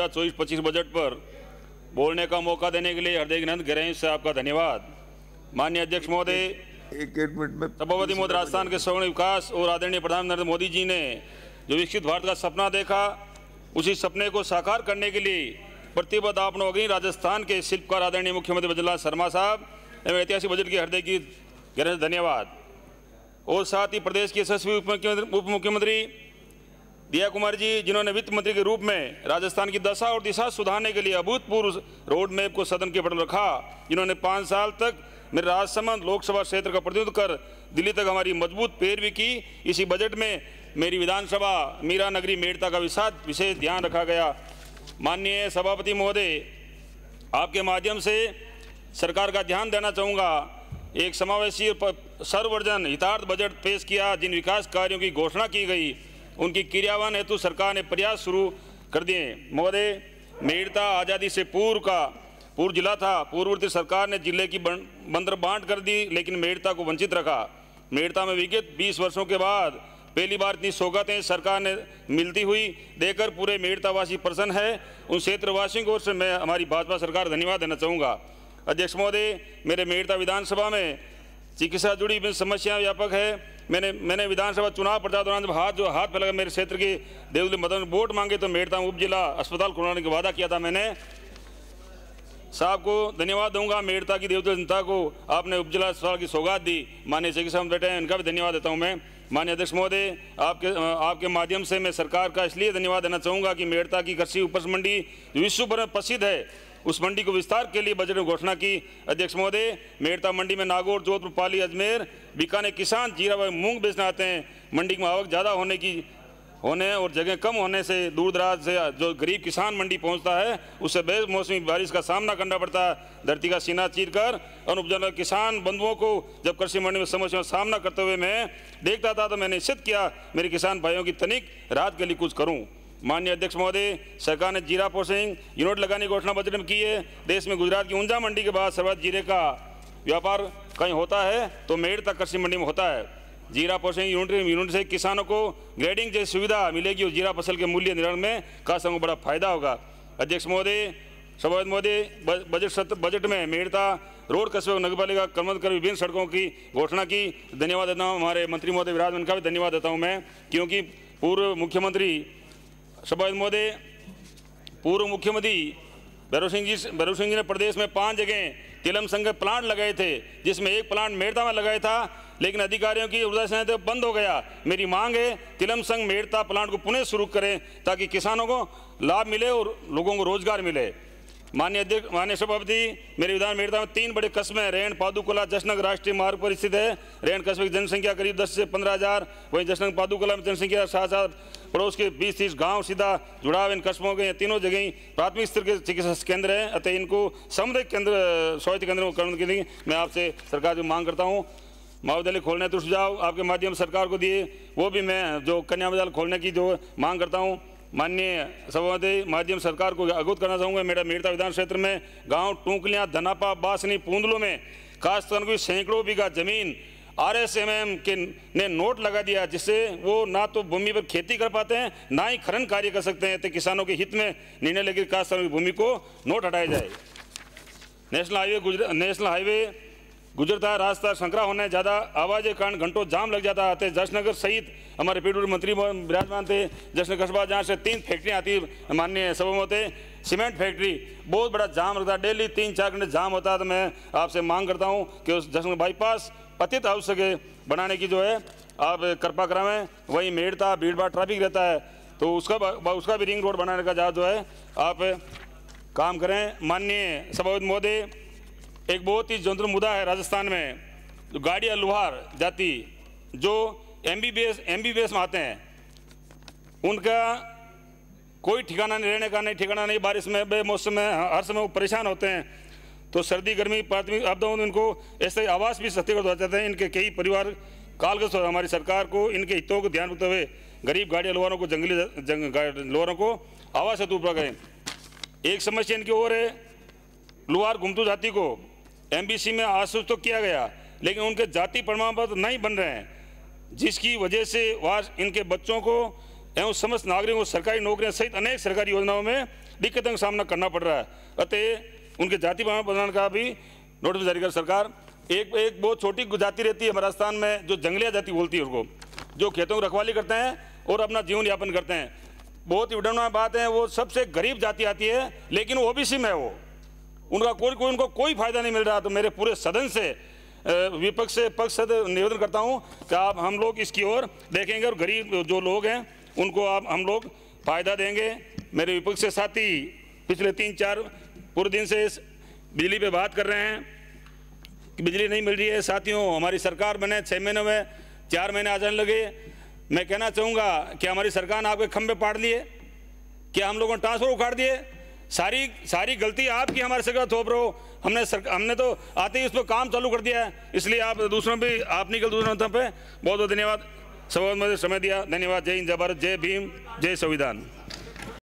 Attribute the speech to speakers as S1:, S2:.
S1: चौबीस पच्चीस बजट पर बोलने का मौका देने के लिए हृदय नंद गहरे से आपका धन्यवाद माननीय अध्यक्ष महोदय एक एक मिनट में सभापति मोदी राजस्थान के स्वर्ण विकास और आदरणीय प्रधानमंत्री नरेंद्र मोदी जी ने जो विकसित भारत का सपना देखा उसी सपने को साकार करने के लिए प्रतिबद्ध आप लोग राजस्थान के शिल्पकार आदरणीय मुख्यमंत्री वजला शर्मा साहब एवं ऐतिहासिक बजट की हृदय की गहरे धन्यवाद और साथ ही प्रदेश के यशस्वी उप मुख्यमंत्री दिया कुमार जी जिन्होंने वित्त मंत्री के रूप में राजस्थान की दशा और दिशा सुधारने के लिए अभूतपूर्व रोड मैप को सदन के पटल रखा जिन्होंने पाँच साल तक मेरे राजसमंद लोकसभा क्षेत्र का प्रतिनिधित्व कर दिल्ली तक हमारी मजबूत पैरवी की इसी बजट में मेरी विधानसभा मीरा नगरी मेड़ता का विशाद विशेष ध्यान रखा गया माननीय सभापति महोदय आपके माध्यम से सरकार का ध्यान देना चाहूँगा एक समावेशी सर्वर्जन हितार्थ बजट पेश किया जिन विकास कार्यों की घोषणा की गई उनकी क्रियावान हेतु सरकार ने प्रयास शुरू कर दिए महोदय मेड़ता आज़ादी से पूर्व का पूर्व जिला था पूर्ववर्ती सरकार ने जिले की बंदर बांट कर दी लेकिन मेड़ता को वंचित रखा मेड़ता में विगत 20 वर्षों के बाद पहली बार इतनी सौगातें सरकार ने मिलती हुई देकर पूरे मेड़तावासी प्रसन्न है उन क्षेत्रवासियों की ओर से मैं हमारी भाजपा सरकार धन्यवाद देना चाहूँगा अध्यक्ष महोदय मेरे मेड़ता विधानसभा में चिकित्सा जुड़ी समस्याएं व्यापक है मैंने मैंने विधानसभा चुनाव प्रचार दौरान जब हाथ जो हाथ पे लगा मेरे क्षेत्र की देवली मदन वोट मांगे तो मेड़ता उप जिला अस्पताल खुलवाने का वादा किया था मैंने साहब को धन्यवाद दूंगा मेड़ता की देवता जनता को आपने उप जिला अस्पताल की सौगात दी माननीय चिकित्सा बैठे हैं इनका भी धन्यवाद देता हूँ मैं माननीय अध्यक्ष महोदय आपके आपके माध्यम से मैं सरकार का इसलिए धन्यवाद देना चाहूँगा कि मेड़ता की कृषि उपज मंडी विश्व भर में प्रसिद्ध है उस मंडी को विस्तार के लिए बजट में घोषणा की अध्यक्ष महोदय मेड़ता मंडी में नागौर जोधपुर पाली अजमेर बीकाने किसान जीरा व मूंग बेचने आते हैं मंडी में आवक ज़्यादा होने की होने और जगह कम होने से दूर दराज से जो गरीब किसान मंडी पहुंचता है उससे बेमौसमी बारिश का सामना करना पड़ता है धरती का सीना चीर कर अनुपजन किसान बंधुओं को जब कृषि मंडी में समस्या का सामना करते हुए मैं देखता था तो मैंने निश्चित किया मेरे किसान भाइयों की तनिक रात के लिए कुछ करूँ माननीय अध्यक्ष महोदय सरकार ने जीरा प्रोसेसिंग यूनिट लगाने की घोषणा बजट में की है देश में गुजरात की ऊंजा मंडी के बाद सर्वाधिक जीरे का व्यापार कहीं होता है तो मेड़ तक कृषि मंडी में होता है जीरा प्रोसेसिंग यूनिट यूनिट से किसानों को ग्रेडिंग जैसी सुविधा मिलेगी और जीरा फसल के मूल्य निर्णय में खासों को बड़ा फायदा होगा अध्यक्ष महोदय सभापति महोदय बजट सत्र बजट में मेड़ता रोड कस्बे नगर पालिका क्रमबद्ध कर विभिन्न सड़कों की घोषणा की धन्यवाद देता हूँ हमारे मंत्री महोदय विराजमान का भी धन्यवाद देता हूँ मैं क्योंकि पूर्व मुख्यमंत्री शबाज मोदे पूर्व मुख्यमंत्री भैरव सिंह जी भैरव सिंह जी ने प्रदेश में पांच जगह तिलम संघ प्लांट लगाए थे जिसमें एक प्लांट मेड़ता में लगाया था लेकिन अधिकारियों की उदासीनता तो बंद हो गया मेरी मांग है तिलम संघ मेड़ता प्लांट को पुनः शुरू करें ताकि किसानों को लाभ मिले और लोगों को रोजगार मिले माननीय अध्यक्ष माननीय सभापति मेरे विधान मेड़ता में तीन बड़े कस्बे हैं रैन पादुकला जशनग राष्ट्रीय मार्ग पर स्थित है रैन कस्बे की जनसंख्या करीब दस से पंद्रह हज़ार वहीं जशनग पादुकला में जनसंख्या सात हज़ार पड़ोस के बीस तीस गांव सीधा जुड़ाव इन कस्बों के तीनों जगह प्राथमिक स्तर के चिकित्सा केंद्र हैं अतः इनको सामुदायिक केंद्र स्वास्थ्य केंद्र करने के लिए मैं आपसे सरकार की मांग करता हूँ महाविद्यालय खोलने तो सुझाव आपके माध्यम सरकार को दिए वो भी मैं जो कन्या विद्यालय खोलने की जो मांग करता हूँ माननीय सभापति माध्यम सरकार को अवगत करना चाहूँगा मेरा मेरता विधान क्षेत्र में गांव टूंकलियाँ धनापा बासनी पूंदलों में खासतौर पर सैकड़ों बीघा जमीन आरएसएमएम के ने नोट लगा दिया जिससे वो ना तो भूमि पर खेती कर पाते हैं ना ही खनन कार्य कर सकते हैं तो किसानों के हित में निर्णय लेकर विकास की भूमि को नोट हटाया जाए नेशनल हाईवे गुजर नेशनल हाईवे गुजरता है रास्ता संकरा होने ज़्यादा आवाज़ के कारण घंटों जाम लग जाता है जशनगर सहित हमारे पेट्रोल मंत्री विराजमान थे जशनगर कस्बा जहाँ से तीन फैक्ट्रियाँ आती माननीय सब होते सीमेंट फैक्ट्री बहुत बड़ा जाम लगता है डेली तीन चार घंटे जाम होता है तो मैं आपसे मांग करता हूँ कि उस जशनगर बाईपास पतित हाउस के बनाने की जो है आप कृपा करावें वहीं मेड़ता भाड़ ट्रैफिक रहता है तो उसका उसका भी रिंग रोड बनाने का जहाँ जो है आप काम करें माननीय सभावित मोदी एक बहुत ही जंतु मुद्दा है राजस्थान में जो गाड़िया लुहार जाति जो एम बी बी में आते हैं उनका कोई ठिकाना नहीं रहने का नहीं ठिकाना नहीं बारिश में बेमौसम में हर समय वो परेशान होते हैं तो सर्दी गर्मी प्राथमिक आपदाओं में इनको ऐसे आवास भी सस्ते हो जाते हैं इनके कई परिवार कालग्रस्त हो हमारी सरकार को इनके हितों को ध्यान रखते हुए गरीब गाड़िया लोहारों को जंगली जंग लोहारों को आवास हेतु उपलब्ध करें एक समस्या इनकी और है लोहार घुमतू जाति को एम में आश्वस्त तो किया गया लेकिन उनके जाति प्रमाण पत्र नहीं बन रहे हैं जिसकी वजह से वह इनके बच्चों को एवं समस्त नागरिकों को सरकारी नौकरियां सहित अनेक सरकारी योजनाओं में दिक्कतों का सामना करना पड़ रहा है अतः उनके जाति प्रमाण का भी नोटिस जारी कर सरकार एक एक बहुत छोटी जाति रहती है राजस्थान में जो जंगलिया जाति बोलती है उनको जो खेतों की रखवाली करते हैं और अपना जीवन यापन करते हैं बहुत ही विडम्बना बात है वो सबसे गरीब जाति आती है लेकिन वो भी में है वो उनका कोई कोई उनको कोई फायदा नहीं मिल रहा तो मेरे पूरे सदन से विपक्ष से पक्ष से निवेदन करता हूँ कि आप हम लोग इसकी ओर देखेंगे और गरीब जो लोग हैं उनको आप हम लोग फायदा देंगे मेरे विपक्ष से साथी पिछले तीन चार पूरे दिन से इस बिजली पे बात कर रहे हैं कि बिजली नहीं मिल रही है साथियों हमारी सरकार बने छः महीने में चार महीने आ जाने लगे मैं कहना चाहूँगा कि हमारी सरकार ने आपके खम्भे पाड़ लिए क्या हम लोगों ने ट्रांसफर उखाड़ दिए सारी सारी गलती आपकी हमारे सरकार थोप रहो हमने सर, हमने तो आते ही उस पर काम चालू कर दिया है इसलिए आप दूसरों भी आप निकल दूसरों पे बहुत बहुत धन्यवाद सब समय दिया धन्यवाद जय हिंद जय भारत जय भीम जय संविधान